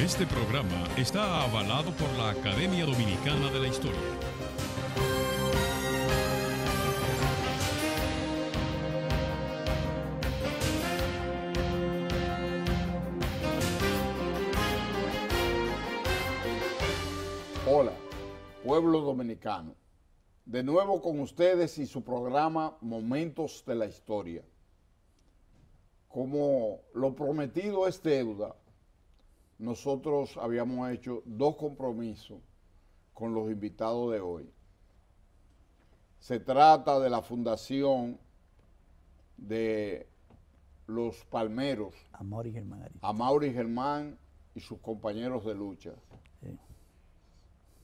Este programa está avalado por la Academia Dominicana de la Historia. Hola, pueblo dominicano. De nuevo con ustedes y su programa Momentos de la Historia. Como lo prometido es deuda, nosotros habíamos hecho dos compromisos con los invitados de hoy. Se trata de la fundación de los palmeros. A Mauri Germán. Germán y sus compañeros de lucha.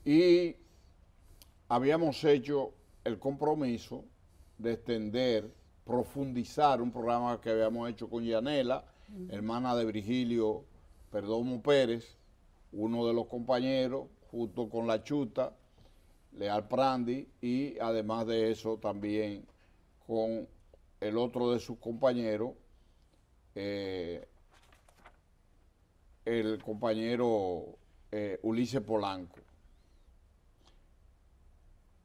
Y habíamos hecho el compromiso de extender, profundizar un programa que habíamos hecho con Yanela, hermana de Virgilio Perdomo Pérez, uno de los compañeros, junto con la Chuta, Leal Prandi, y además de eso también con el otro de sus compañeros, eh, el compañero eh, Ulises Polanco.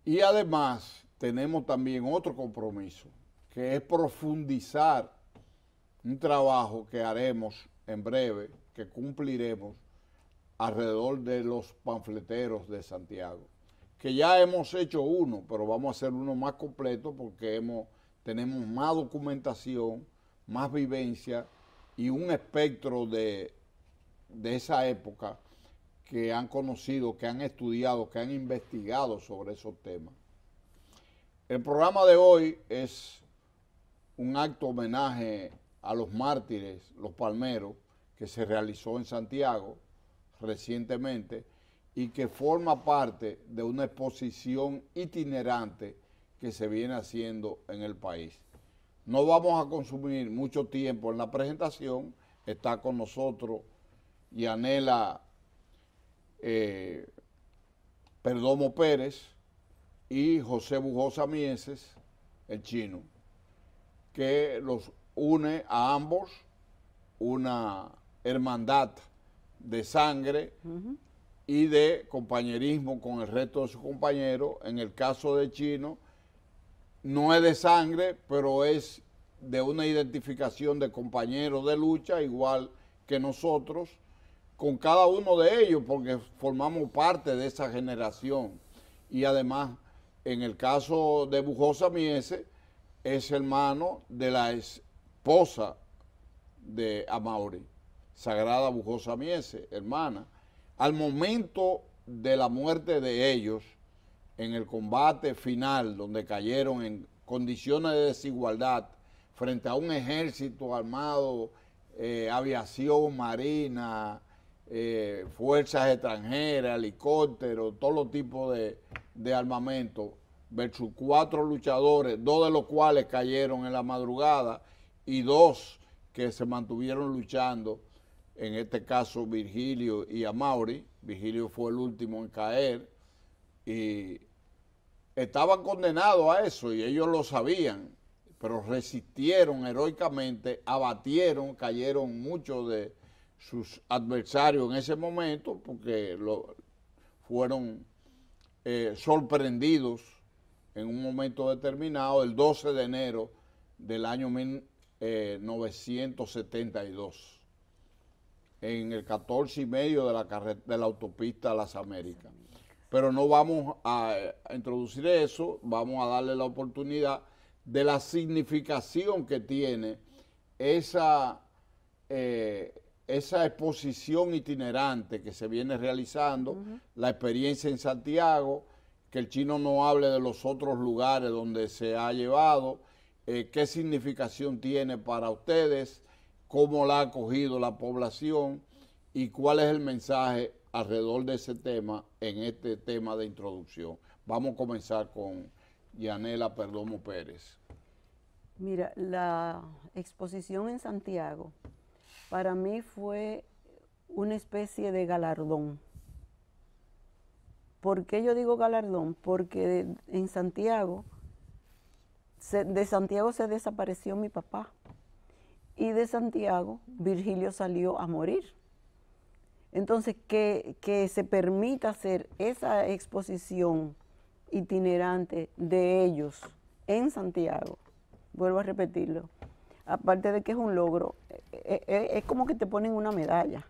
Y además tenemos también otro compromiso, que es profundizar un trabajo que haremos en breve que cumpliremos alrededor de los panfleteros de Santiago, que ya hemos hecho uno, pero vamos a hacer uno más completo porque hemos, tenemos más documentación, más vivencia y un espectro de, de esa época que han conocido, que han estudiado, que han investigado sobre esos temas. El programa de hoy es un acto homenaje a los mártires, los palmeros, que se realizó en Santiago recientemente y que forma parte de una exposición itinerante que se viene haciendo en el país. No vamos a consumir mucho tiempo en la presentación, está con nosotros Yanela eh, Perdomo Pérez y José Bujosa Mieses, el chino, que los une a ambos una hermandad de sangre y de compañerismo con el resto de sus compañeros. En el caso de Chino, no es de sangre, pero es de una identificación de compañeros de lucha, igual que nosotros, con cada uno de ellos, porque formamos parte de esa generación. Y además, en el caso de Bujosa Miese, es hermano de la esposa de Amauri. Sagrada Bujosa Miese, hermana, al momento de la muerte de ellos, en el combate final, donde cayeron en condiciones de desigualdad frente a un ejército armado, eh, aviación marina, eh, fuerzas extranjeras, helicópteros, todo los tipos de, de armamento, versus cuatro luchadores, dos de los cuales cayeron en la madrugada y dos que se mantuvieron luchando en este caso Virgilio y Amauri. Virgilio fue el último en caer y estaban condenados a eso y ellos lo sabían, pero resistieron heroicamente, abatieron, cayeron muchos de sus adversarios en ese momento porque lo, fueron eh, sorprendidos en un momento determinado, el 12 de enero del año 1972 en el 14 y medio de la, de la autopista Las Américas. Pero no vamos a, eh, introducir eso, vamos a darle la oportunidad de la significación que tiene esa, eh, esa exposición itinerante que se viene realizando, la experiencia en Santiago, que el chino no hable de los otros lugares donde se ha llevado, eh, qué significación tiene para ustedes, cómo la ha acogido la población y cuál es el mensaje alrededor de ese tema en este tema de introducción. Vamos a comenzar con Yanela Perdomo Pérez. Mira, la exposición en Santiago para mí fue una especie de galardón. ¿Por qué yo digo galardón? Porque en Santiago, de Santiago se desapareció mi papá y de Santiago, Virgilio salió a morir. Entonces, que, se permita hacer esa exposición itinerante de ellos en Santiago, vuelvo a repetirlo, aparte de que es un logro, eh, eh, eh, es, como que te ponen una medalla.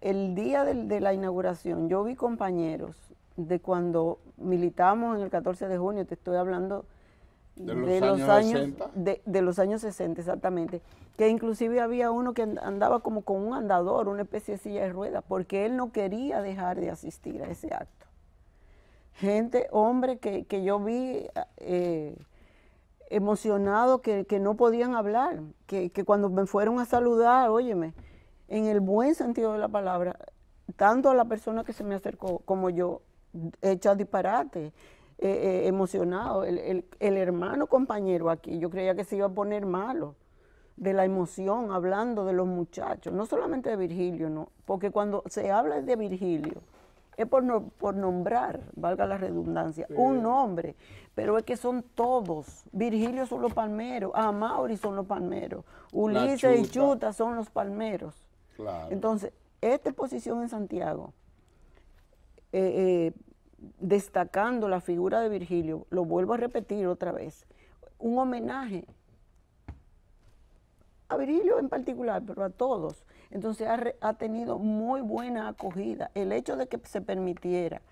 El día de, de la inauguración, yo vi compañeros de cuando militamos en el 14 de junio, te estoy hablando de los, años, 60. De, los años 60, exactamente. Que inclusive había uno que andaba como con un andador, una especie de silla de ruedas, porque él no quería dejar de asistir a ese acto. Gente, hombre, que, yo vi eh, emocionado, que, no podían hablar, que, que cuando me fueron a saludar, óyeme, en el buen sentido de la palabra, tanto a la persona que se me acercó como yo, hecha disparate eh, eh, emocionado. El, el, hermano compañero aquí, yo creía que se iba a poner malo de la emoción hablando de los muchachos, no solamente de Virgilio, no, porque cuando se habla de Virgilio es por, no, por nombrar, valga la redundancia, un nombre, pero es que son todos. Virgilio son los palmeros, ah, Mauri son los palmeros, Ulises y Chuta son los palmeros. Entonces, esta exposición en Santiago, eh, destacando la figura de Virgilio, lo vuelvo a repetir otra vez, un homenaje a Virgilio en particular, pero a todos. Entonces ha, ha, tenido muy buena acogida. El hecho de que se permitiera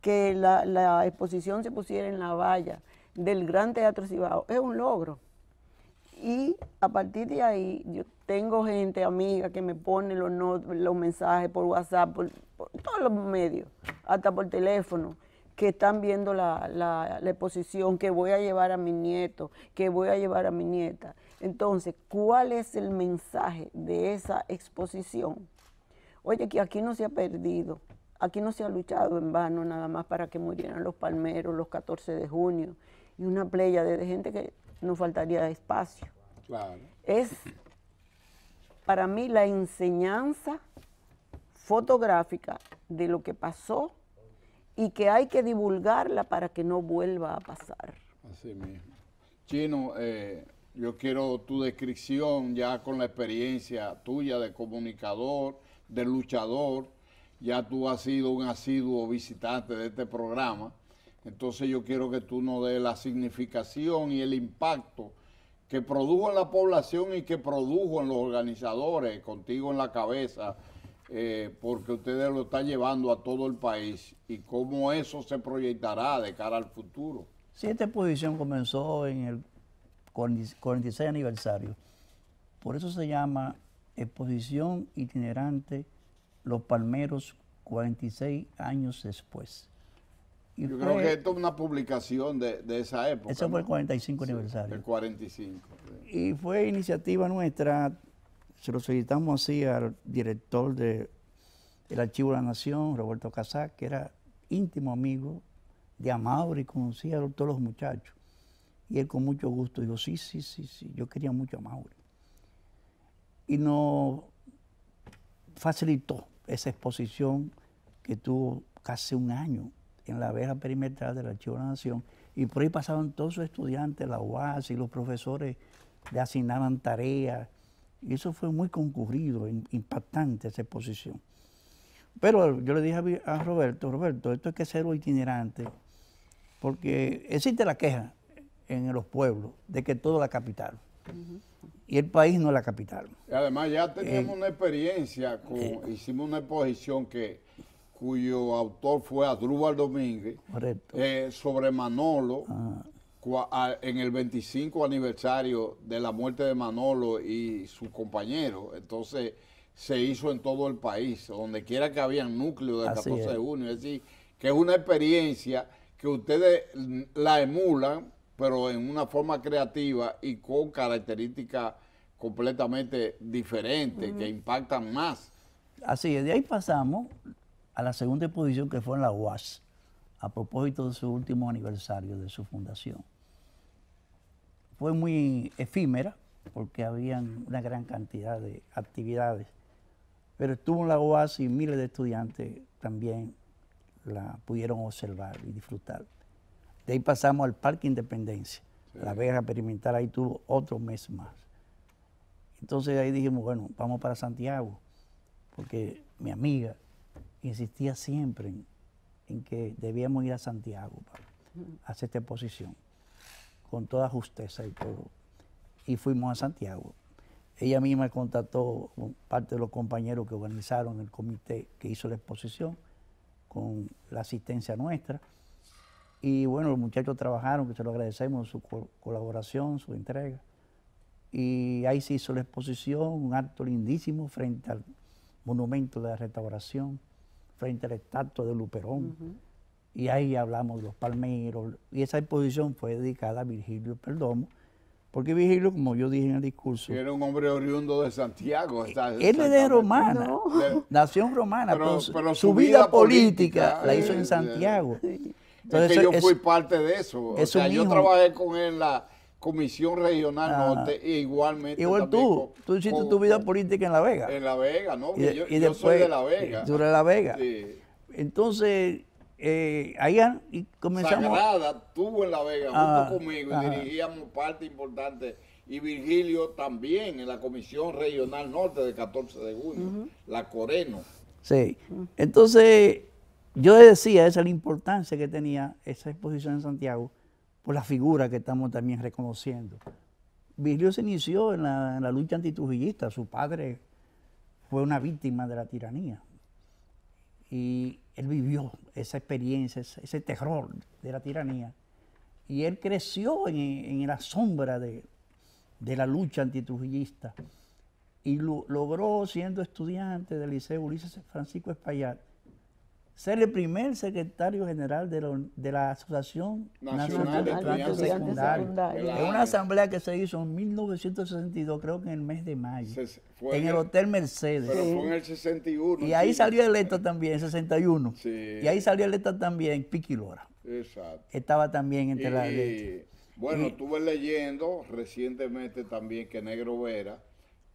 que la, la exposición se pusiera en la valla del Gran Teatro Cibao es un logro. Y a partir de ahí, yo tengo gente, amiga, que me pone los, los mensajes por WhatsApp, por, todos los medios, hasta por teléfono, que están viendo la, la, exposición que voy a llevar a mi nieto, que voy a llevar a mi nieta. Entonces, ¿cuál es el mensaje de esa exposición? Oye, que aquí no se ha perdido, aquí no se ha luchado en vano nada más para que murieran los palmeros los 14 de junio y una playa de gente que no faltaría espacio. Es para mí la enseñanza fotográfica de lo que pasó y que hay que divulgarla para que no vuelva a pasar. Así mismo. Chino, eh, yo quiero tu descripción ya con la experiencia tuya de comunicador, de luchador. Ya tú has sido un asiduo visitante de este programa. Entonces yo quiero que tú nos dé la significación y el impacto que produjo en la población y que produjo en los organizadores, contigo en la cabeza, eh, porque ustedes lo están llevando a todo el país y cómo eso se proyectará de cara al futuro. Sí, esta exposición comenzó en el 46 aniversario. Por eso se llama Exposición Itinerante Los Palmeros 46 años después. Yo creo que esto es una publicación de, esa época. Eso fue el 45 aniversario. El 45. Y fue iniciativa nuestra, se lo solicitamos así al director de, del Archivo de la Nación, Roberto Casac, que era íntimo amigo de Amador y conocía a todos los muchachos. Y él con mucho gusto dijo, sí, sí, sí, sí, yo quería mucho a Mauri. Y nos facilitó esa exposición que tuvo casi un año en la abeja perimetral del Archivo de la Nación y por ahí pasaban todos sus estudiantes, la UAS y los profesores le asignaban tareas. Y eso fue muy concurrido, impactante esa exposición. Pero yo le dije a, Roberto, Roberto, esto hay que ser itinerante, porque existe la queja en los pueblos de que todo la capital. Y el país no es la capital. además ya tenemos eh, una experiencia, con, eh, hicimos una exposición que cuyo autor fue Adrúbal Domínguez, eh, sobre Manolo, ah. en el 25 aniversario de la muerte de Manolo y su compañero. Entonces se hizo en todo el país, donde quiera que había núcleo del 14 de junio. Es decir, que es una experiencia que ustedes mm, la emulan, pero en una forma creativa y con características completamente diferentes, que impactan más. Así es, de ahí pasamos a la segunda exposición que fue en la UAS, a propósito de su último aniversario de su fundación. Fue muy efímera porque había una gran cantidad de actividades, pero estuvo en la UAS y miles de estudiantes también la pudieron observar y disfrutar. De ahí pasamos al Parque Independencia. La Vega Experimental ahí tuvo otro mes más. Entonces ahí dijimos, bueno, vamos para Santiago, porque mi amiga existía siempre en, que debíamos ir a Santiago para hacer esta exposición, con toda justeza y todo. Y fuimos a Santiago. Ella misma contactó parte de los compañeros que organizaron el comité que hizo la exposición, con la asistencia nuestra. Y bueno, los muchachos trabajaron, que se lo agradecemos, su colaboración, su entrega. Y ahí se hizo la exposición, un acto lindísimo frente al monumento de la restauración frente al de Luperón. Y ahí hablamos de los palmeros. Y esa exposición fue dedicada a Virgilio Perdomo, porque Virgilio, como yo dije en el discurso... Era un hombre oriundo de Santiago. Eh, él es de romana, nación romana, pero, su, vida, política, la hizo en eh, Santiago. Entonces, yo fui parte de eso. O yo trabajé con él en la Comisión Regional ah. Norte e igualmente. Igual tú, tú hiciste tu vida política en La Vega. En La Vega, ¿no? Y, yo, después, soy de La Vega. La Vega. Sí. Entonces, eh, allá y comenzamos. Sagrada estuvo en La Vega ah, junto conmigo y dirigíamos parte importante. Y Virgilio también en la Comisión Regional Norte del 14 de junio, la Coreno. Sí. Entonces, yo decía, esa es la importancia que tenía esa exposición en Santiago por la figura que estamos también reconociendo. Virgilio se inició en la, lucha antitrujillista, su padre fue una víctima de la tiranía y él vivió esa experiencia, ese, terror de la tiranía y él creció en, la sombra de, la lucha antitrujillista y logró siendo estudiante del Liceo Ulises Francisco Espaillat ser el primer secretario general de la, Asociación Nacional, de Estudiantes Secundarios. En una asamblea que se hizo en 1962, creo que en el mes de mayo, en el, Hotel Mercedes. Pero fue en el 61. Y ahí salió electo también, en 61. Y ahí salió electo también Piquilora. Exacto. Estaba también entre las Bueno, estuve leyendo recientemente también que Negro Vera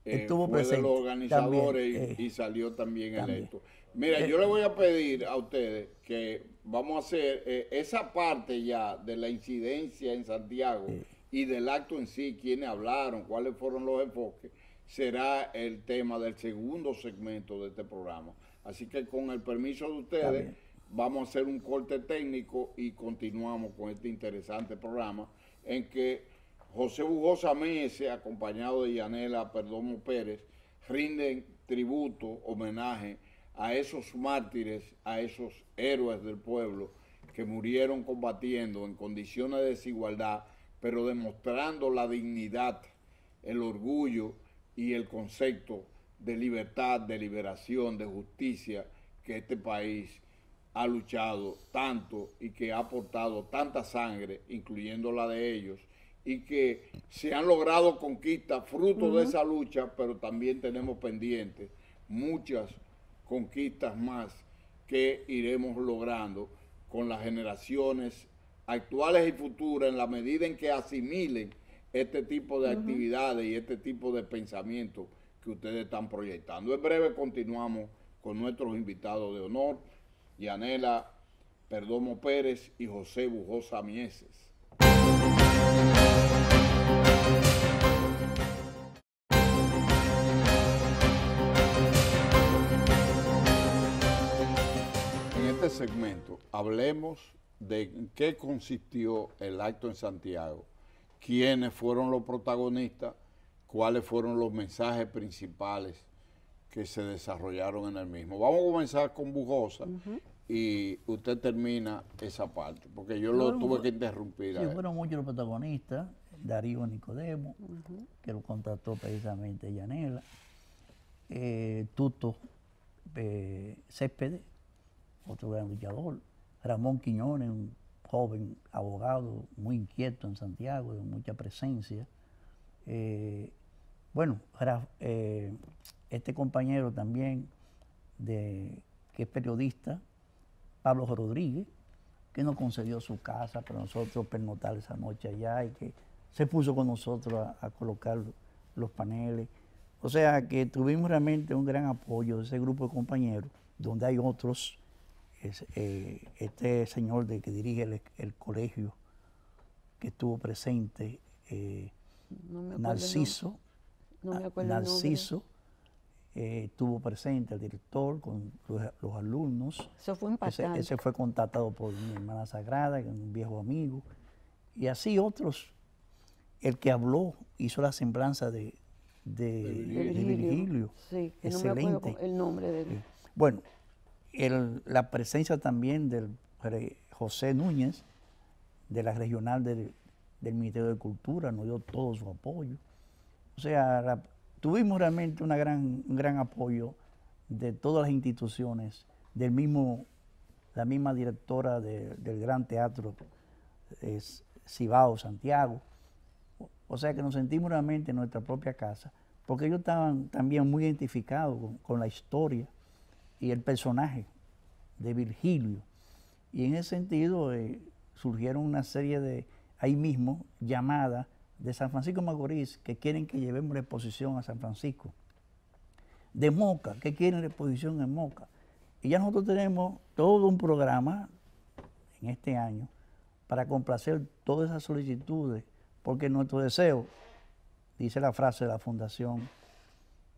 eh, estuvo fue de los organizadores y, salió también, eh, también. electo. Mira, eh. yo le voy a pedir a ustedes que vamos a hacer eh, esa parte ya de la incidencia en Santiago y del acto en sí, quiénes hablaron, cuáles fueron los enfoques, será el tema del segundo segmento de este programa. Así que con el permiso de ustedes, vamos a hacer un corte técnico y continuamos con este interesante programa en que José Bugosa Mese, acompañado de Yanela Perdomo Pérez, rinden tributo, homenaje a esos mártires, a esos héroes del pueblo que murieron combatiendo en condiciones de desigualdad, pero demostrando la dignidad, el orgullo y el concepto de libertad, de liberación, de justicia que este país ha luchado tanto y que ha aportado tanta sangre, incluyendo la de ellos, y que se han logrado conquistas fruto de esa lucha, pero también tenemos pendientes muchas conquistas más que iremos logrando con las generaciones actuales y futuras en la medida en que asimilen este tipo de actividades y este tipo de pensamiento que ustedes están proyectando. En breve continuamos con nuestros invitados de honor, Yanela Perdomo Pérez y José Bujosa Mieses. Este segmento hablemos de qué consistió el acto en Santiago, quiénes fueron los protagonistas, cuáles fueron los mensajes principales que se desarrollaron en el mismo. Vamos a comenzar con Bujosa y usted termina esa parte, porque yo lo tuve que interrumpir. fueron muchos los protagonistas, Darío Nicodemo, que lo contrató precisamente Yanela, eh, Tuto eh, otro gran luchador, Ramón Quiñones, un joven abogado muy inquieto en Santiago, de mucha presencia. Eh, bueno, eh, este compañero también, de, que es periodista, Pablo Rodríguez, que nos concedió su casa para nosotros pernotar esa noche allá y que se puso con nosotros a colocar los paneles. O sea que tuvimos realmente un gran apoyo de ese grupo de compañeros, donde hay otros eh, este señor de que dirige el, colegio que estuvo presente, eh, Narciso, ah, Narciso eh, estuvo presente, el director con los, alumnos. Eso fue impactante. Ese, fue contactado por mi hermana sagrada, un viejo amigo, y así otros. El que habló hizo la semblanza de, de, Virgilio, Sí, excelente. el nombre de él. Bueno, la presencia también del José Núñez, de la regional del, Ministerio de Cultura, nos dio todo su apoyo. O sea, tuvimos realmente una gran, un gran apoyo de todas las instituciones, del mismo, la misma directora del Gran Teatro Cibao, Santiago. O sea que nos sentimos realmente en nuestra propia casa, porque ellos estaban también muy identificados con la historia y el personaje de Virgilio. Y en ese sentido eh, surgieron una serie de, ahí mismo, llamadas de San Francisco Macorís que quieren que llevemos la exposición a San Francisco. De Moca, que quieren la exposición en Moca. Y ya nosotros tenemos todo un programa en este año para complacer todas esas solicitudes, porque nuestro deseo, dice la frase de la Fundación,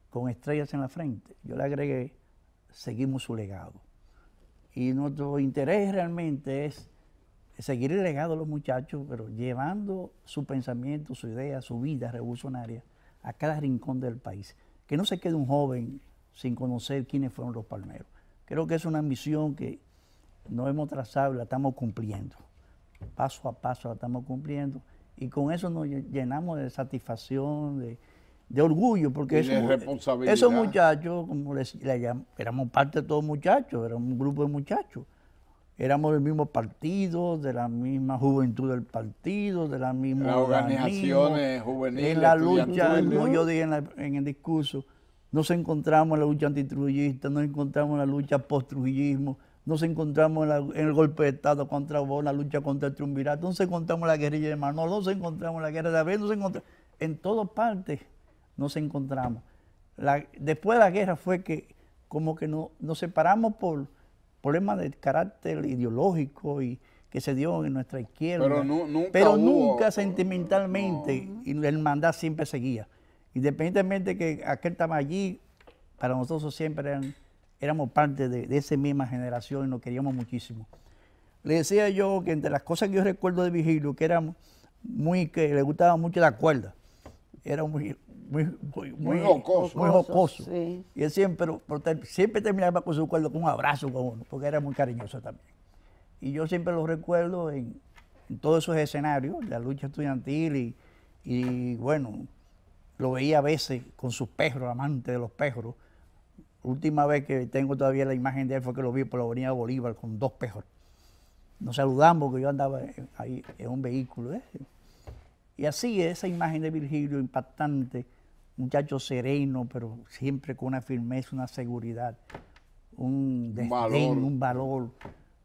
con estrellas en la frente. Yo le agregué seguimos su legado. Y nuestro interés realmente es seguir el legado de los muchachos, pero llevando su pensamiento, su idea, su vida revolucionaria a cada rincón del país. Que no se quede un joven sin conocer quiénes fueron los palmeros. Creo que es una misión que no hemos trazado la estamos cumpliendo. Paso a paso la estamos cumpliendo. Y con eso nos llenamos de satisfacción, de, de orgullo, porque esos, muchachos, como les, les éramos parte de todos muchachos, éramos un grupo de muchachos. Éramos del mismo partido, de la misma juventud del partido, de la misma. organización organizaciones juveniles. En la lucha, como yo dije en, el discurso, nos encontramos en la lucha antitrujillista, nos encontramos en la lucha post nos encontramos en, el golpe de Estado contra vos, la lucha contra el triunvirato, nos encontramos en la guerrilla de Manolo, nos encontramos en la guerra de Abel, nos encontramos en todas partes nos encontramos. después de la guerra fue que como que no, nos separamos por problemas de carácter ideológico y que se dio en nuestra izquierda. Pero, nunca, sentimentalmente y el hermandad siempre seguía. Independientemente que aquel estaba allí, para nosotros siempre éramos parte de, esa misma generación y nos queríamos muchísimo. Le decía yo que entre las cosas que yo recuerdo de Vigilio, que éramos muy, que le gustaba mucho la cuerda, era un muy, muy, muy, muy, jocoso. Muy jocoso. Y él siempre, siempre terminaba con su cuerpo con un abrazo con uno, porque era muy cariñoso también. Y yo siempre lo recuerdo en, todos esos escenarios, la lucha estudiantil y, bueno, lo veía a veces con sus perros, amante de los perros. Última vez que tengo todavía la imagen de él fue que lo vi por la avenida Bolívar con dos perros. Nos saludamos, que yo andaba ahí en un vehículo. ¿eh? Y así esa imagen de Virgilio impactante, muchacho sereno, pero siempre con una firmeza, una seguridad, un valor. un valor,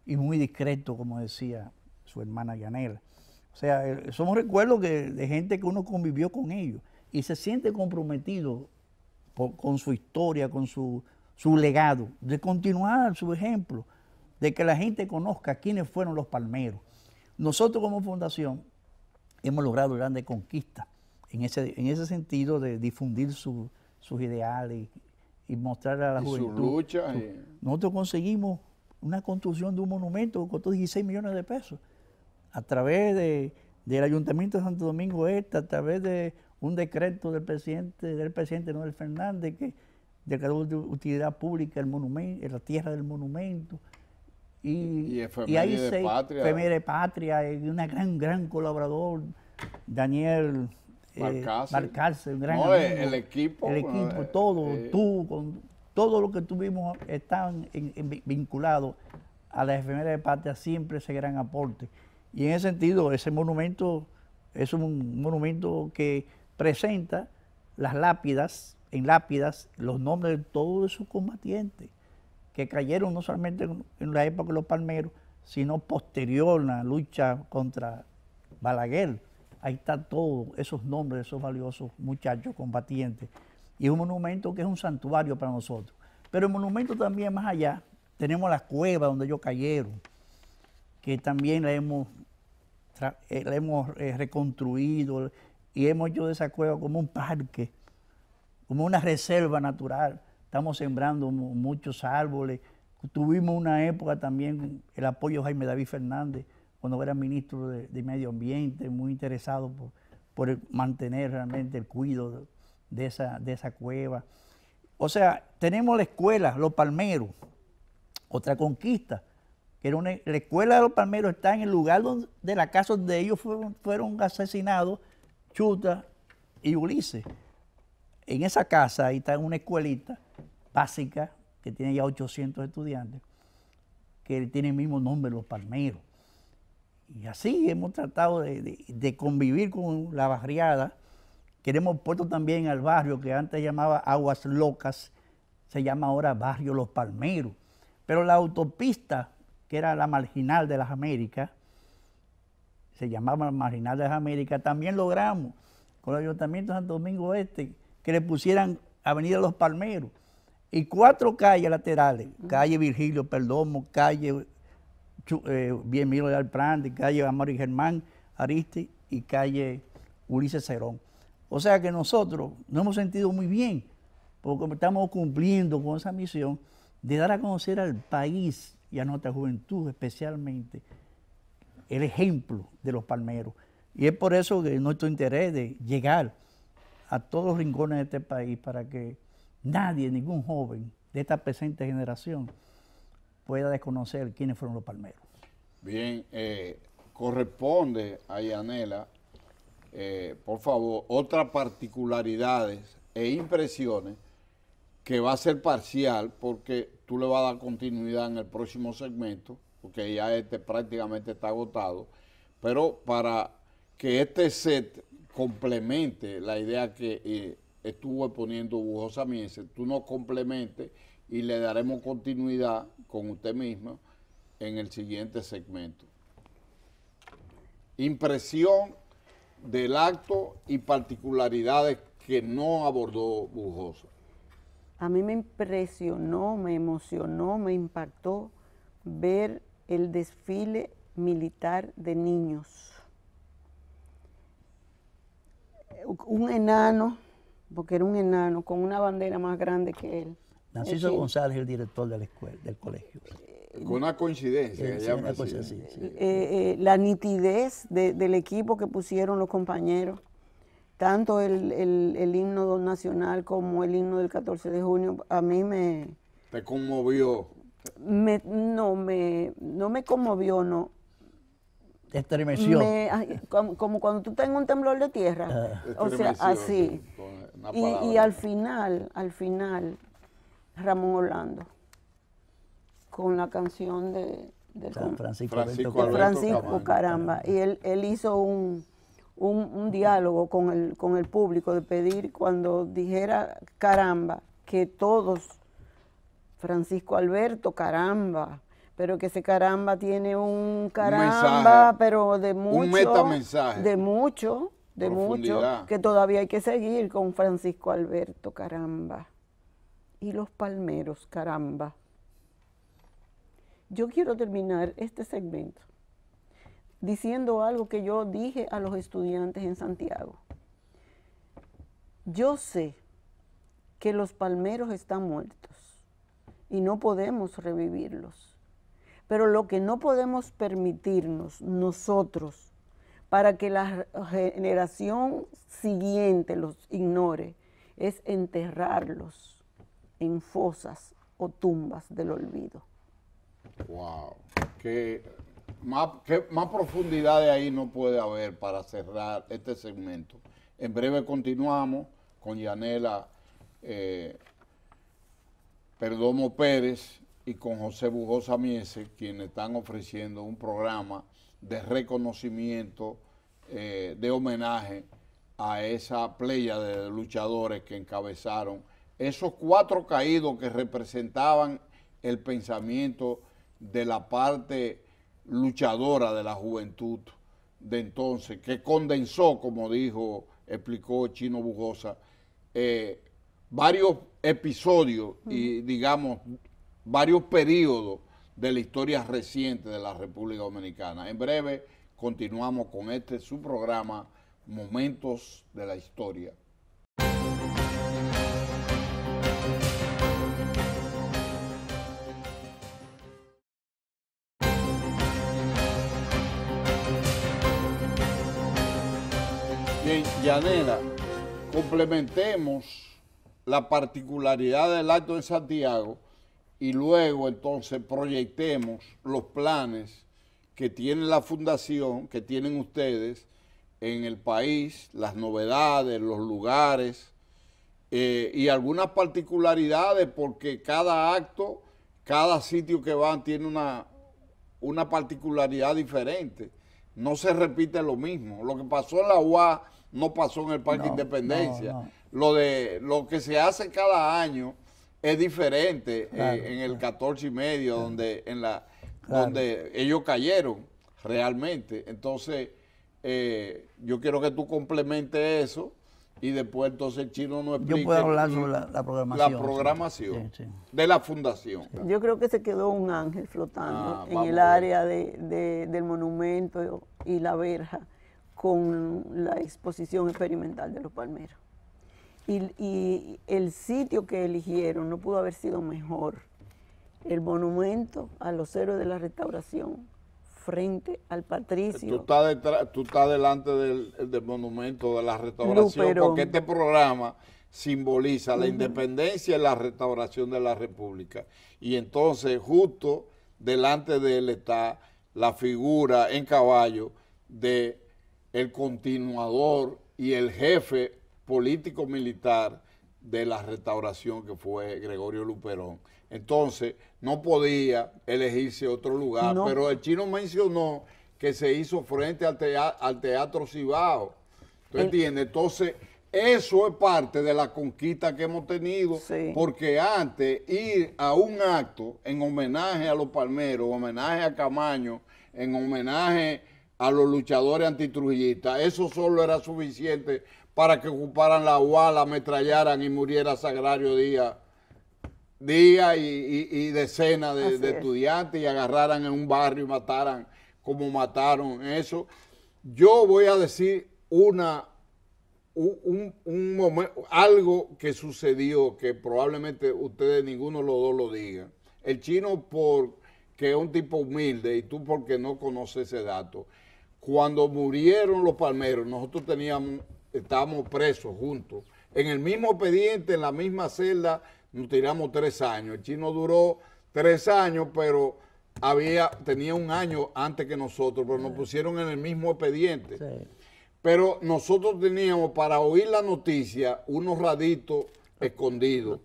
y muy discreto, como decía su hermana Yanela. O sea, eh, son recuerdos de gente que uno convivió con ellos y se siente comprometido con su historia, con su legado, de continuar su ejemplo, de que la gente conozca quiénes fueron los palmeros. Nosotros como fundación hemos logrado grandes conquistas en ese, en ese sentido de difundir sus ideales y, mostrar a la juventud. Su lucha. Nosotros conseguimos una construcción de un monumento que costó 16 millones de pesos a través de, del Ayuntamiento de Santo Domingo Este, a través de un decreto del presidente, del presidente Noel Fernández que declaró de utilidad pública el monumento, la tierra del monumento y, ahí de se, Patria. de Patria, un gran, gran colaborador, Daniel eh, Marcarse, el equipo. El eh, equipo, todo, eh, tú, con, todo lo que tuvimos están en, vinculados a la efeméride de Patria, siempre ese gran aporte. Y en ese sentido, ese monumento es un monumento que presenta las lápidas, en lápidas, los nombres de todos sus combatientes que cayeron no solamente en la época de los palmeros, sino posterior a la lucha contra Balaguer. Ahí están todos esos nombres esos valiosos muchachos combatientes. Y es un monumento que es un santuario para nosotros. Pero el monumento también más allá, tenemos la cueva donde ellos cayeron, que también la hemos, eh, hemos eh, reconstruido y hemos hecho de esa cueva como un parque, como una reserva natural estamos sembrando muchos árboles. Tuvimos una época también el apoyo de Jaime David Fernández, cuando era ministro de, Medio Ambiente, muy interesado por, mantener realmente el cuidado de esa, de esa cueva. O sea, tenemos la escuela, Los Palmeros, otra conquista, que era una, la escuela de Los Palmeros está en el lugar donde, de la casa donde ellos fueron, fueron asesinados, Chuta y Ulises. En esa casa ahí está una escuelita básica, que tiene ya 800 estudiantes, que tiene el mismo nombre, Los Palmeros. Y así hemos tratado de, convivir con la barriada. Queremos puesto también al barrio que antes llamaba Aguas Locas, se llama ahora Barrio Los Palmeros. Pero la autopista, que era la marginal de las Américas, se llamaba Marginal de las Américas, también logramos con el Ayuntamiento de Santo Domingo Este que le pusieran Avenida Los Palmeros y cuatro calles laterales, calle Virgilio Perdomo, calle eh, de Alprandi, calle Amor y Germán Ariste y calle Ulises Cerón. O sea que nosotros nos hemos sentido muy bien, porque estamos cumpliendo con esa misión de dar a conocer al país y a nuestra juventud especialmente el ejemplo de los palmeros. Y es por eso que nuestro interés de llegar a todos los rincones de este país para que nadie, ningún joven de esta presente generación pueda desconocer quiénes fueron los palmeros. Bien, eh, corresponde a Yanela, eh, por favor, otras particularidades e impresiones que va a ser parcial porque tú le vas a dar continuidad en el próximo segmento, porque ya este prácticamente está agotado, pero para que este set complemente la idea que... Eh, estuvo poniendo Bujosa Samiense, tú nos complementes y le daremos continuidad con usted mismo en el siguiente segmento. Impresión del acto y particularidades que no abordó Bujosa. A mí me impresionó, me emocionó, me impactó ver el desfile militar de niños. Un enano porque era un enano con una bandera más grande que él. Narciso González el director de la escuela, del colegio. Eh, con una coincidencia, la nitidez del equipo que pusieron los compañeros, tanto el, himno nacional como el himno del 14 de junio, a mí me... ¿Te conmovió? no, me, no me conmovió, no. estremeció. como, cuando tú estás en un temblor de tierra. Ah. O sea, así y, al final, al final, Ramón Orlando, con la canción de, San Francisco, Caramba. Y él, hizo un, diálogo con el, público de pedir cuando dijera Caramba, que todos, Francisco Alberto Caramba, pero que ese caramba tiene un caramba, pero de mucho. Un De mucho de mucho que todavía hay que seguir con Francisco Alberto, caramba. Y los palmeros, caramba. Yo quiero terminar este segmento diciendo algo que yo dije a los estudiantes en Santiago. Yo sé que los palmeros están muertos y no podemos revivirlos, pero lo que no podemos permitirnos nosotros para que la generación siguiente los ignore, es enterrarlos en fosas o tumbas del olvido. ¡Wow! Qué, más, profundidad de ahí no puede haber para cerrar este segmento. En breve continuamos con Yanela eh, Perdomo Pérez y con José Bujosa Miese, quienes están ofreciendo un programa de reconocimiento, eh, de homenaje a esa playa de luchadores que encabezaron esos cuatro caídos que representaban el pensamiento de la parte luchadora de la juventud de entonces, que condensó, como dijo, explicó Chino Bugosa, eh, varios episodios y digamos varios periodos de la historia reciente de la República Dominicana. En breve continuamos con este su programa Momentos de la Historia. Bien, Yanela, complementemos la particularidad del acto de Santiago y luego entonces proyectemos los planes que tiene la fundación, que tienen ustedes en el país, las novedades, los lugares eh, y algunas particularidades porque cada acto, cada sitio que van tiene una, una particularidad diferente. No se repite lo mismo. Lo que pasó en la UA no pasó en el Parque Independencia. Lo, de, lo que se hace cada año es diferente eh, en el 14 y medio, donde, en la, donde ellos cayeron realmente. Entonces, eh, yo quiero que tú complementes eso y después entonces el chino no explica. Yo puedo hablar mm, la, programación. La programación de la fundación. Yo creo que se quedó un ángel flotando ah, en el área de, del monumento y la verja con la exposición experimental de los palmeros. Y, el sitio que eligieron no pudo haber sido mejor. El monumento a los héroes de la restauración frente al Patricio. Tú estás, delante del, monumento de la restauración porque este programa simboliza la independencia y la restauración de la república. Y entonces justo delante de él está la figura en caballo de el continuador y el jefe político militar de la restauración que fue Gregorio Luperón. Entonces, no podía elegirse otro lugar, pero el chino mencionó que se hizo frente al, teatro, al teatro Cibao. ¿Tú eh. entiendes? Entonces, eso es parte de la conquista que hemos tenido, porque antes ir a un acto en homenaje a los palmeros, homenaje a Camaño, en homenaje a los luchadores antitrujillistas, eso solo era suficiente para que ocuparan la uala ametrallaran y muriera Sagrario Díaz. Día y, decenas de, estudiantes y agarraran en un barrio y mataran como mataron eso. Yo voy a decir una un, algo que sucedió que probablemente ustedes ninguno de los dos lo diga. El chino porque es un tipo humilde y tú porque no conoces ese dato. Cuando murieron los palmeros, nosotros teníamos estábamos presos juntos. En el mismo expediente, en la misma celda, nos tiramos tres años. El chino duró tres años, pero había, tenía un año antes que nosotros, pero nos eh. pusieron en el mismo expediente. Pero nosotros teníamos para oír la noticia unos raditos escondidos.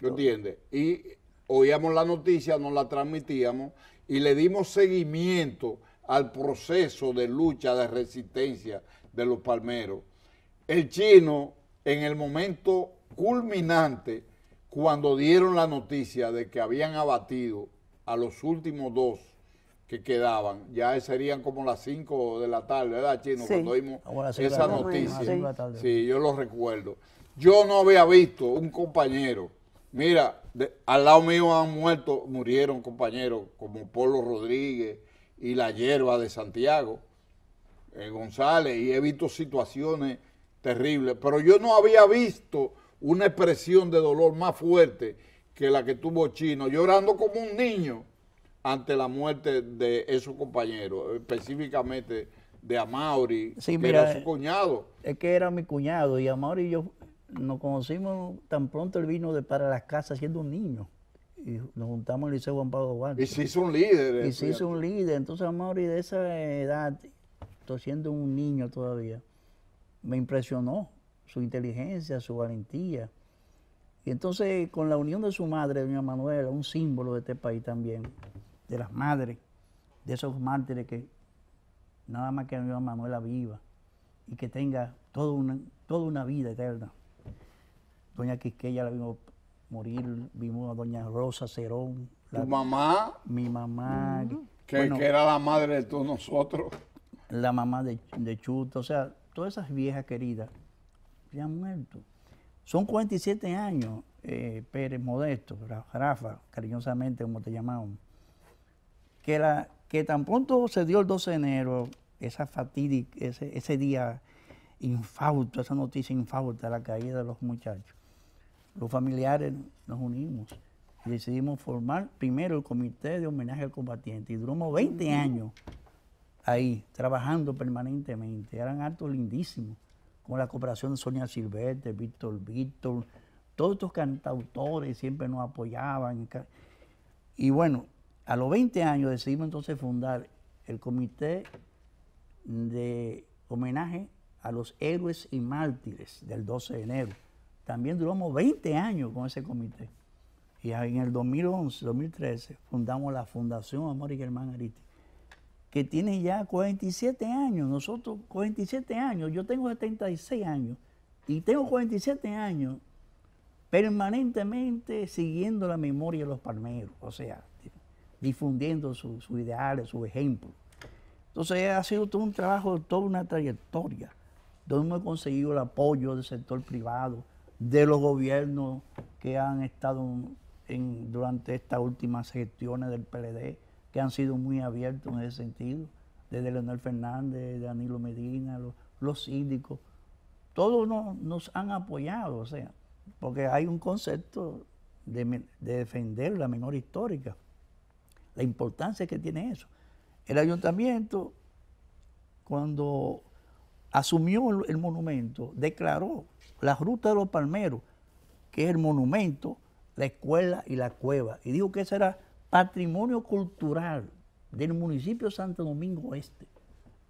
¿Me entiendes? Y oíamos la noticia, nos la transmitíamos y le dimos seguimiento al proceso de lucha, de resistencia de los palmeros el chino en el momento culminante, cuando dieron la noticia de que habían abatido a los últimos dos que quedaban, ya serían como las 5 de la tarde, ¿verdad, Chino? Cuando oímos ah, esa noticia. Ah, sí. yo lo recuerdo. Yo no había visto un compañero, mira, al lado mío han muerto, murieron compañeros como Polo Rodríguez y la hierba de Santiago, eh, González, y he visto situaciones terrible. Pero yo no había visto una expresión de dolor más fuerte que la que tuvo Chino, llorando como un niño ante la muerte de esos compañeros, específicamente de Amauri, que era su cuñado. Es que era mi cuñado y Amauri y yo nos conocimos tan pronto él vino de para las casas siendo un niño. Y nos juntamos en el Liceo Juan Pablo Duarte. Y se hizo un líder. Y se hizo un líder. Entonces Amauri de esa edad, siendo un niño todavía, me impresionó su inteligencia, su valentía. Y entonces con la unión de su madre, doña Manuela, un símbolo de este país también, de las madres, de esos mártires que nada más que doña Manuela viva y que tenga toda una, vida eterna. Doña Quisqueya la vimos morir, vimos a doña Rosa Cerón. La, ¿Tu mamá? Mi mamá. Mm. que, era la madre de todos nosotros. La mamá de, de Chuto, o sea, todas esas viejas queridas ya han muerto. Son 47 años, eh, Pérez Modesto, Rafa, cariñosamente como te llamamos, que, la, que tan pronto se dio el 12 de enero, esa fatídica, ese, ese día infausto, esa noticia infausta, la caída de los muchachos. Los familiares nos unimos y decidimos formar primero el comité de homenaje al combatiente y duramos 20 años ahí, trabajando permanentemente. Eran actos lindísimos, con la cooperación de Sonia Silvestre, Víctor Víctor, todos estos cantautores siempre nos apoyaban. Y bueno, a los 20 años decidimos entonces fundar el Comité de Homenaje a los Héroes y Mártires del 12 de enero. También duramos 20 años con ese comité. Y en el 2011, 2013, fundamos la Fundación Amor y Germán Arístico que tiene ya 47 años, nosotros 47 años, yo tengo 76 años y tengo 47 años permanentemente siguiendo la memoria de los palmeros, o sea, difundiendo sus ideales, sus ejemplos. Entonces ha sido todo un trabajo, toda una trayectoria, donde hemos conseguido el apoyo del sector privado, de los gobiernos que han estado durante estas últimas gestiones del PLD que han sido muy abiertos en ese sentido, desde Leonel Fernández, Danilo Medina, los, síndicos, todos nos, han apoyado, o sea, porque hay un concepto de, defender la menor histórica, la importancia que tiene eso. El ayuntamiento, cuando asumió el monumento, declaró la ruta de los palmeros, que es el monumento, la escuela y la cueva, y dijo que será era patrimonio cultural del municipio Santo Domingo Oeste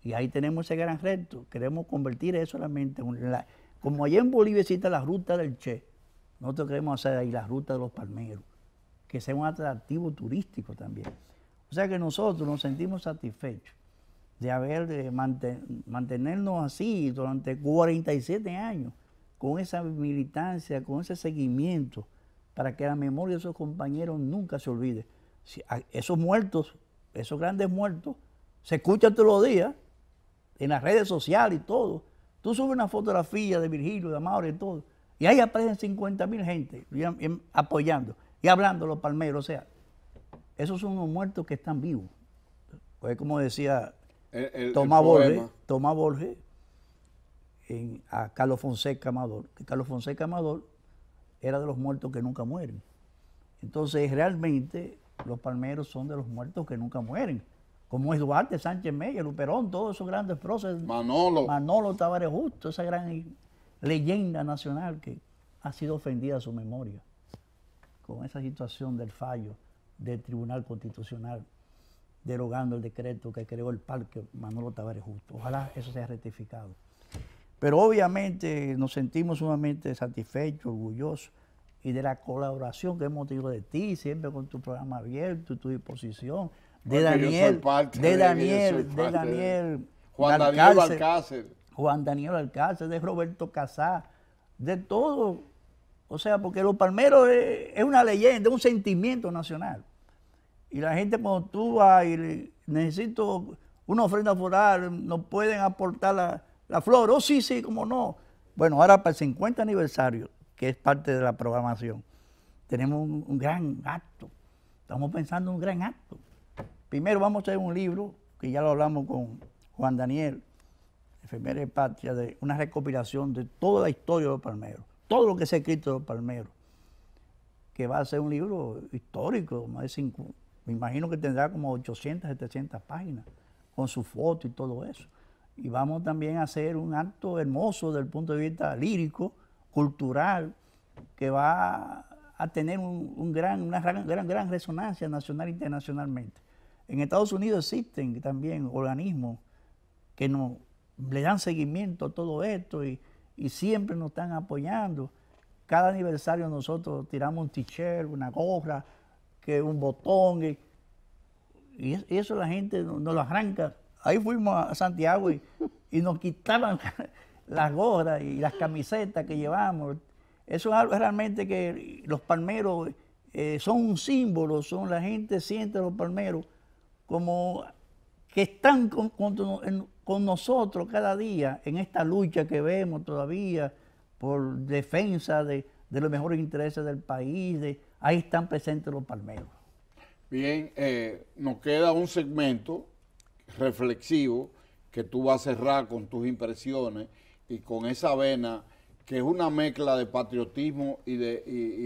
Y ahí tenemos ese gran reto. Queremos convertir eso solamente en la, como allá en Bolivia existe la ruta del Che, nosotros queremos hacer ahí la ruta de los palmeros, que sea un atractivo turístico también. O sea que nosotros nos sentimos satisfechos de haber de mantenernos así durante 47 años, con esa militancia, con ese seguimiento, para que la memoria de esos compañeros nunca se olvide esos muertos, esos grandes muertos, se escuchan todos los días en las redes sociales y todo. Tú subes una fotografía de Virgilio, de Amado y todo, y ahí aparecen 50 mil gente apoyando y hablando los palmeros. O sea, esos son los muertos que están vivos. Pues como decía Tomás, Borges, a Carlos Fonseca Amador. Que Carlos Fonseca Amador era de los muertos que nunca mueren. Entonces, realmente, los palmeros son de los muertos que nunca mueren. Como es Duarte, Sánchez Meyer, Luperón, todos esos grandes procesos, Manolo. Manolo Tavares Justo, esa gran leyenda nacional que ha sido ofendida a su memoria con esa situación del fallo del Tribunal Constitucional derogando el decreto que creó el parque Manolo Tavares Justo. Ojalá eso sea rectificado. Pero obviamente nos sentimos sumamente satisfechos, orgullosos y de la colaboración que hemos tenido de ti, siempre con tu programa abierto, tu disposición, de Daniel, de, Daniel, de Daniel, Juan Daniel Alcácer, Juan Daniel Alcácer, de Roberto Casá, de todo. O sea, porque los palmeros es, una leyenda, un sentimiento nacional. Y la gente cuando tú vas y necesito una ofrenda floral, nos pueden aportar la, la flor. Oh, sí, sí, cómo no. Bueno, ahora para el 50 aniversario que es parte de la programación. Tenemos un, gran acto, estamos pensando en un gran acto. Primero vamos a hacer un libro, que ya lo hablamos con Juan Daniel, Efemera Patria, de una recopilación de toda la historia de los palmeros, todo lo que se ha escrito de los palmeros, que va a ser un libro histórico, más de cinco, me imagino que tendrá como 800, 700 páginas, con su foto y todo eso. Y vamos también a hacer un acto hermoso desde el punto de vista lírico, cultural que va a tener un, gran, una gran, gran, resonancia nacional e internacionalmente. En Estados Unidos existen también organismos que nos, le dan seguimiento a todo esto y, siempre nos están apoyando. Cada aniversario nosotros tiramos un t-shirt, una gorra, que un botón. Y, eso la gente nos, lo arranca. Ahí fuimos a Santiago y, y nos quitaban las gorras y las camisetas que llevamos. Eso es algo realmente que los palmeros eh, son un símbolo, son la gente siente a los palmeros como que están con, nosotros cada día en esta lucha que vemos todavía por defensa de, los mejores intereses del país. ahí están presentes los palmeros. Bien, eh, nos queda un segmento reflexivo que tú vas a cerrar con tus impresiones y con esa vena que es una mezcla de patriotismo y de,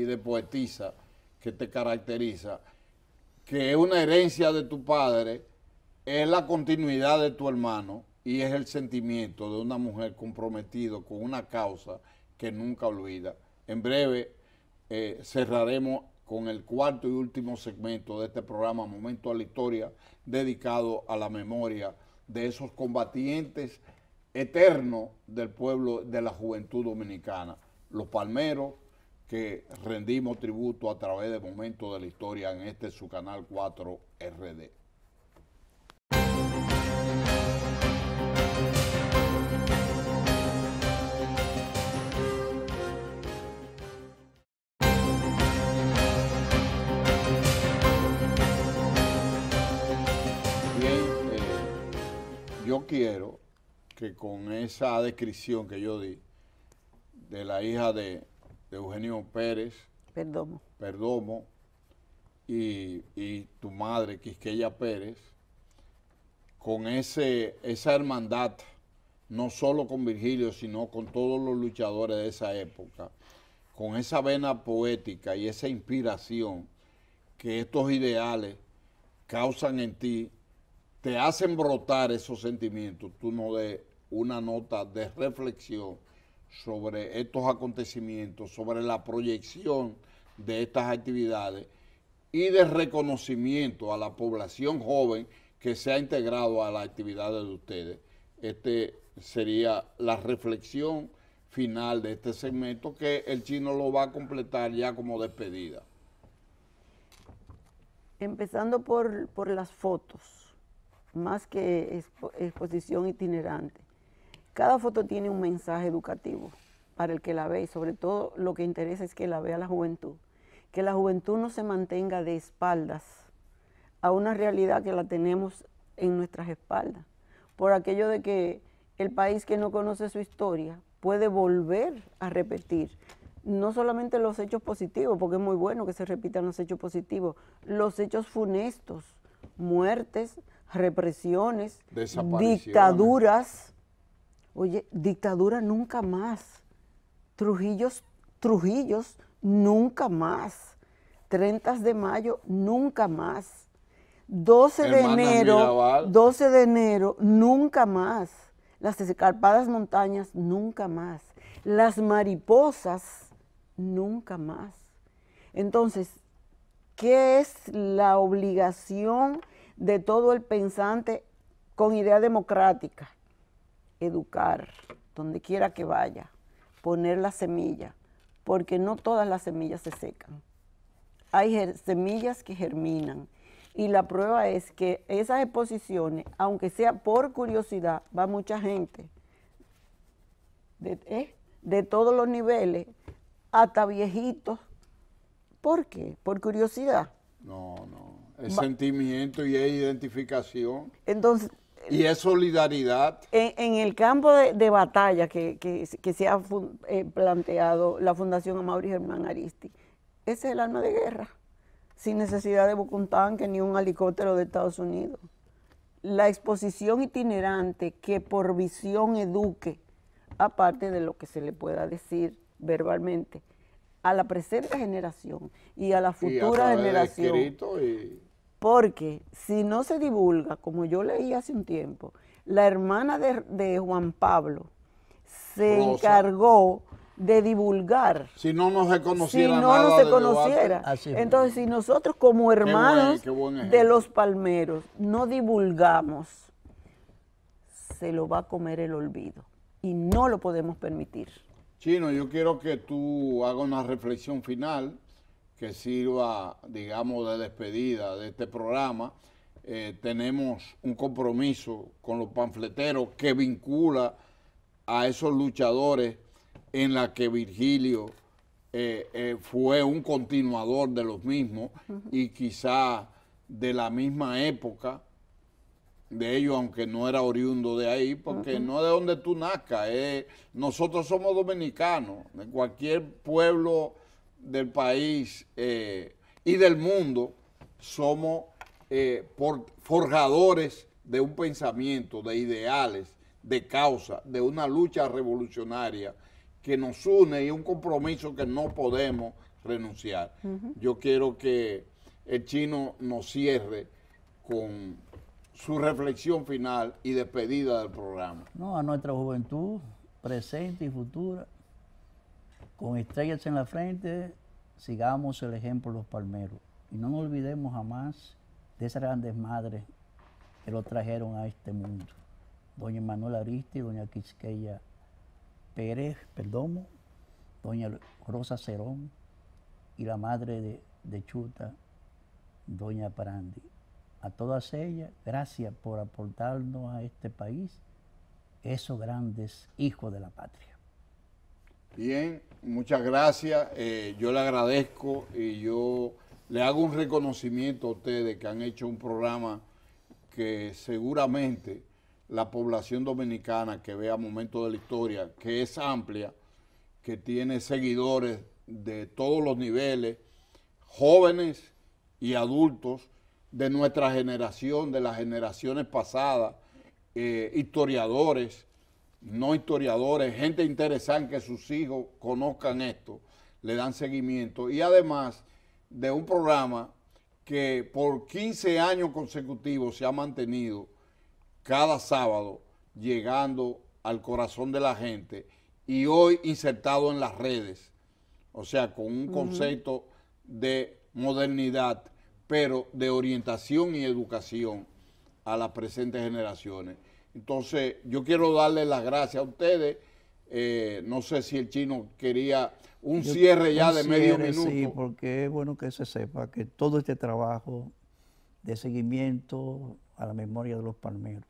de poetisa que te caracteriza, que es una herencia de tu padre, es la continuidad de tu hermano y es el sentimiento de una mujer comprometida con una causa que nunca olvida. En breve eh, cerraremos con el cuarto y último segmento de este programa Momento a la Historia, dedicado a la memoria de esos combatientes eterno del pueblo de la juventud dominicana, los palmeros que rendimos tributo a través de momentos de la historia en este su canal 4 RD. Bien, eh, yo quiero con esa descripción que yo di de la hija de, Eugenio Pérez, Perdomo, Perdomo y, tu madre, Quisqueya Pérez, con ese, esa hermandad, no solo con Virgilio, sino con todos los luchadores de esa época, con esa vena poética y esa inspiración que estos ideales causan en ti, te hacen brotar esos sentimientos, tú no, de, una nota de reflexión sobre estos acontecimientos, sobre la proyección de estas actividades y de reconocimiento a la población joven que se ha integrado a las actividades de ustedes. Este sería la reflexión final de este segmento que el chino lo va a completar ya como despedida. Empezando por, las fotos, más que exposición itinerante. Cada foto tiene un mensaje educativo para el que la ve y sobre todo lo que interesa es que la vea la juventud. Que la juventud no se mantenga de espaldas a una realidad que la tenemos en nuestras espaldas. Por aquello de que el país que no conoce su historia puede volver a repetir no solamente los hechos positivos, porque es muy bueno que se repitan los hechos positivos, los hechos funestos, muertes, represiones, dictaduras Oye, dictadura nunca más. Trujillos, Trujillos nunca más. 30 de mayo nunca más. 12 de enero, 12 de enero nunca más. Las escarpadas montañas nunca más. Las mariposas nunca más. Entonces, ¿qué es la obligación de todo el pensante con idea democrática? educar, donde quiera que vaya, poner la semilla, porque no todas las semillas se secan. Hay semillas que germinan y la prueba es que esas exposiciones, aunque sea por curiosidad, va mucha gente de, ¿eh? todos los niveles, hasta viejitos. ¿Por qué? Por curiosidad. No, no. Es sentimiento y es identificación. Entonces, y es solidaridad. En, el campo de, batalla que, se ha eh, planteado la Fundación Amaury Germán Aristi, ese es el arma de guerra, sin necesidad de un tanque ni un helicóptero de Estados Unidos. La exposición itinerante que por visión eduque, aparte de lo que se le pueda decir verbalmente, a la presente generación y a la futura generación. Y porque si no se divulga, como yo leí hace un tiempo, la hermana de, Juan Pablo se encargó de divulgar. Si no nos reconociera. Si no Entonces, si nosotros como hermanos de los palmeros no divulgamos, se lo va a comer el olvido. Y no lo podemos permitir. Chino, yo quiero que tú hagas una reflexión final que sirva, digamos, de despedida de este programa. Eh, tenemos un compromiso con los panfleteros que vincula a esos luchadores en la que Virgilio eh, eh, fue un continuador de los mismos y quizá de la misma época de ellos, aunque no era oriundo de ahí, porque no es de donde tú nazcas, nosotros somos dominicanos, de cualquier pueblo del país eh, y del mundo somos eh, forjadores de un pensamiento, de ideales, de causa, de una lucha revolucionaria que nos une y un compromiso que no podemos renunciar. Yo quiero que el chino nos cierre con su reflexión final y despedida del programa. No, a nuestra juventud presente y futura, con estrellas en la frente, sigamos el ejemplo de los palmeros. Y no nos olvidemos jamás de esas grandes madres que lo trajeron a este mundo. Doña Manuela Aristi, y doña Quisqueya Pérez, Perdomo, doña Rosa Cerón y la madre de Chuta, doña Parandi. A todas ellas, gracias por aportarnos a este país esos grandes hijos de la patria. Bien, muchas gracias. Eh, yo le agradezco y yo le hago un reconocimiento a ustedes que han hecho un programa que seguramente la población dominicana que vea momentos de la historia, que es amplia, que tiene seguidores de todos los niveles, jóvenes y adultos, de nuestra generación, de las generaciones pasadas, eh, historiadores, no historiadores, gente interesante, que sus hijos conozcan esto, le dan seguimiento. Y además de un programa que por 15 años consecutivos se ha mantenido cada sábado llegando al corazón de la gente y hoy insertado en las redes, o sea, con un concepto de modernidad, pero de orientación y educación a las presentes generaciones. Entonces, yo quiero darle las gracias a ustedes. Eh, no sé si el chino quería un cierre ya de medio minuto. Sí, porque es bueno que se sepa que todo este trabajo de seguimiento a la memoria de los palmeros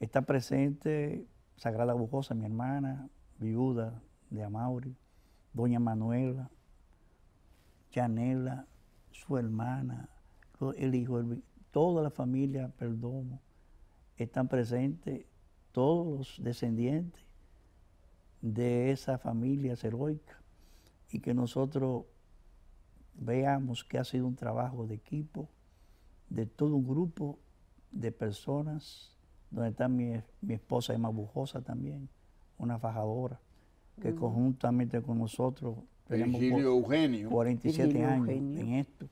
está presente Sagrada Bujosa, mi hermana, viuda de Amauri, doña Manuela, Janela, su hermana, el hijo, toda la familia Perdomo, están presentes todos los descendientes de ESA FAMILIA heroica y que nosotros veamos que ha sido un trabajo de equipo, de todo un grupo de personas, donde está mi, esposa Emma Bujosa también, una fajadora, que mm. conjuntamente con nosotros tenemos 47 años en esto.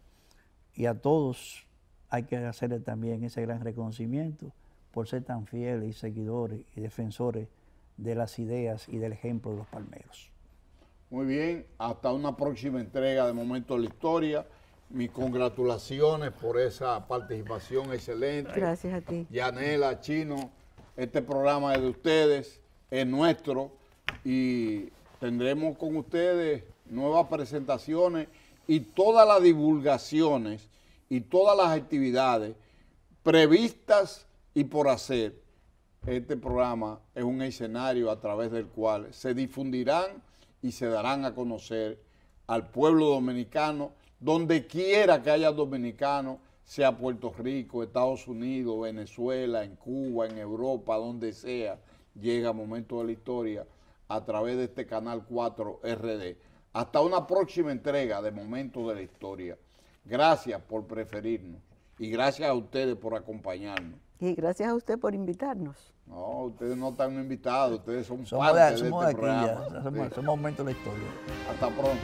Y a todos hay que hacerle también ese gran reconocimiento por ser tan fieles y seguidores y defensores de las ideas y del ejemplo de los palmeros. Muy bien, hasta una próxima entrega de Momento de la Historia. Mis congratulaciones por esa participación excelente. Gracias a ti. Yanela, Chino, este programa es de ustedes, es nuestro y tendremos con ustedes nuevas presentaciones y todas las divulgaciones y todas las actividades previstas y por hacer, este programa es un escenario a través del cual se difundirán y se darán a conocer al pueblo dominicano, donde quiera que haya dominicanos, sea Puerto Rico, Estados Unidos, Venezuela, en Cuba, en Europa, donde sea, llega momento de la historia a través de este canal 4 RD. Hasta una próxima entrega de Momentos de la Historia. Gracias por preferirnos y gracias a ustedes por acompañarnos. Y gracias a usted por invitarnos. No, ustedes no están invitados, ustedes son parte de, somos este de, este aquí, Ya, somos, un momento de la historia. Hasta pronto.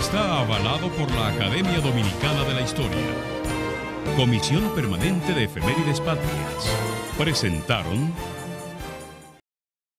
está avalado por la Academia Dominicana de la Historia. Comisión Permanente de Efemérides Patrias. Presentaron